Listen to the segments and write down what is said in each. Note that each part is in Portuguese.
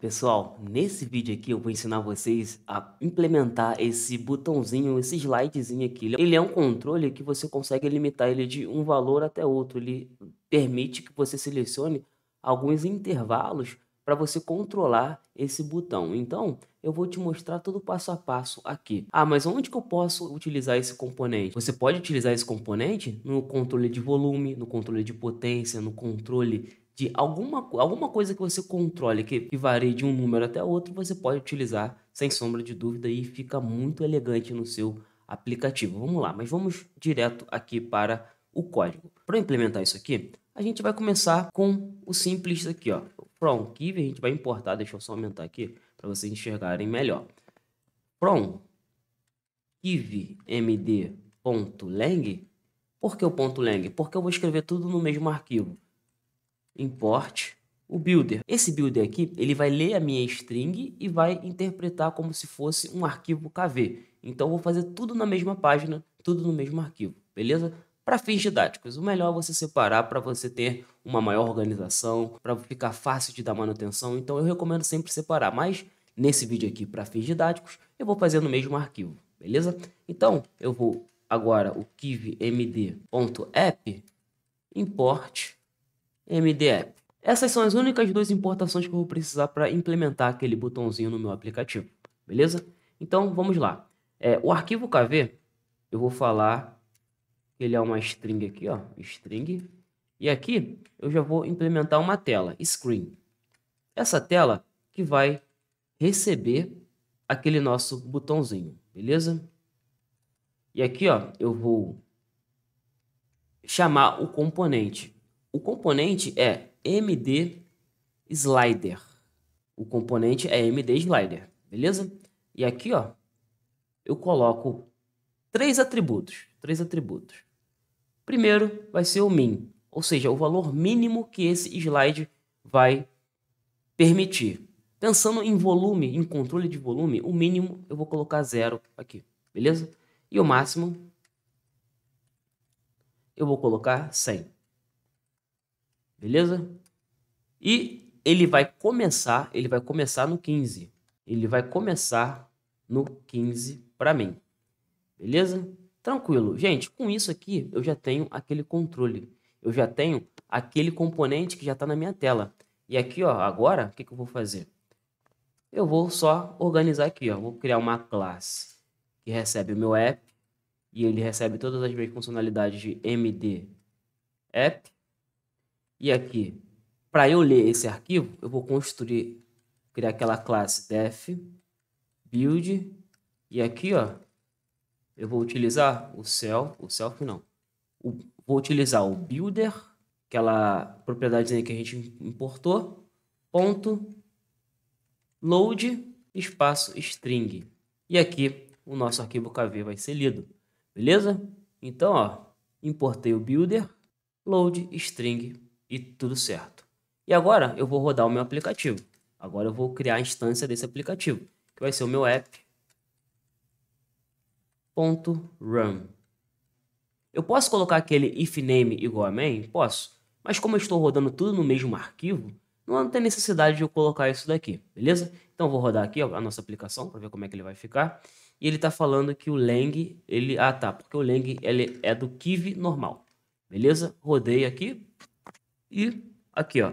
Pessoal, nesse vídeo aqui eu vou ensinar vocês a implementar esse botãozinho, esse slidezinho aqui. É, ele é um controle que você consegue limitar ele de um valor até outro. Ele permite que você selecione alguns intervalos para você controlar esse botão. Então, eu vou te mostrar todo passo a passo aqui. Ah, mas onde que eu posso utilizar esse componente? Você pode utilizar esse componente no controle de volume, no controle de potência, no controle de alguma, alguma coisa que você controle, que, que varie de um número até outro, você pode utilizar sem sombra de dúvida e fica muito elegante no seu aplicativo. Vamos lá, mas vamos direto aqui para o código. Para implementar isso aqui, a gente vai começar com o simples aqui, ó. From que a gente vai importar, deixa eu só aumentar aqui para vocês enxergarem melhor. From Kiwi Por que o ponto .lang? Porque eu vou escrever tudo no mesmo arquivo import o builder. Esse builder aqui, ele vai ler a minha string e vai interpretar como se fosse um arquivo KV. Então vou fazer tudo na mesma página, tudo no mesmo arquivo, beleza? Para fins didáticos, o melhor é você separar para você ter uma maior organização, para ficar fácil de dar manutenção. Então eu recomendo sempre separar, mas nesse vídeo aqui para fins didáticos, eu vou fazer no mesmo arquivo, beleza? Então eu vou agora o kivmd.app import MDE. Essas são as únicas duas importações que eu vou precisar para implementar aquele botãozinho no meu aplicativo, beleza? Então, vamos lá. É, o arquivo KV, eu vou falar que ele é uma string aqui, ó, string. E aqui eu já vou implementar uma tela, screen. Essa tela que vai receber aquele nosso botãozinho, beleza? E aqui, ó, eu vou chamar o componente o componente é MD slider. O componente é MD slider, beleza? E aqui, ó, eu coloco três atributos, três atributos. Primeiro vai ser o min, ou seja, o valor mínimo que esse slide vai permitir. Pensando em volume, em controle de volume, o mínimo eu vou colocar zero aqui, beleza? E o máximo eu vou colocar 100. Beleza? E ele vai começar, ele vai começar no 15. Ele vai começar no 15 para mim. Beleza? Tranquilo. Gente, com isso aqui eu já tenho aquele controle. Eu já tenho aquele componente que já está na minha tela. E aqui, ó, agora, o que, que eu vou fazer? Eu vou só organizar aqui, ó. Vou criar uma classe que recebe o meu app e ele recebe todas as minhas funcionalidades de MD app. E aqui, para eu ler esse arquivo, eu vou construir, criar aquela classe def build. E aqui, ó, eu vou utilizar o self, o self não. O, vou utilizar o builder, aquela propriedade que a gente importou, ponto load espaço string. E aqui o nosso arquivo KV vai ser lido. Beleza? Então, ó, importei o builder, load string e tudo certo. E agora eu vou rodar o meu aplicativo. Agora eu vou criar a instância desse aplicativo, que vai ser o meu app.run. Eu posso colocar aquele if name igual a main? Posso. Mas como eu estou rodando tudo no mesmo arquivo, não tem necessidade de eu colocar isso daqui, beleza? Então eu vou rodar aqui a nossa aplicação para ver como é que ele vai ficar. E ele está falando que o lang, ele... Ah, tá, porque o lang ele é do Kiwi normal. Beleza? Rodei aqui, e aqui, ó.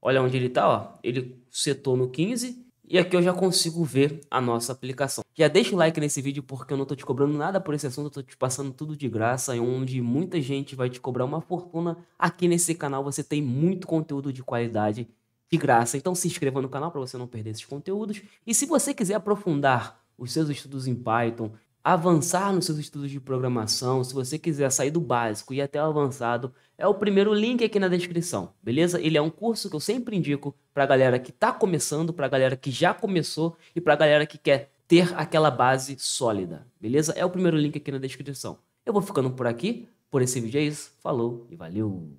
Olha onde ele está, ó. Ele setou no 15 e aqui eu já consigo ver a nossa aplicação. Já deixa o like nesse vídeo porque eu não estou te cobrando nada por esse assunto, eu tô te passando tudo de graça, e é onde muita gente vai te cobrar uma fortuna. Aqui nesse canal você tem muito conteúdo de qualidade de graça. Então se inscreva no canal para você não perder esses conteúdos. E se você quiser aprofundar os seus estudos em Python, avançar nos seus estudos de programação, se você quiser sair do básico e ir até o avançado, é o primeiro link aqui na descrição, beleza? Ele é um curso que eu sempre indico para a galera que está começando, para a galera que já começou e para a galera que quer ter aquela base sólida, beleza? É o primeiro link aqui na descrição. Eu vou ficando por aqui, por esse vídeo é isso, falou e valeu!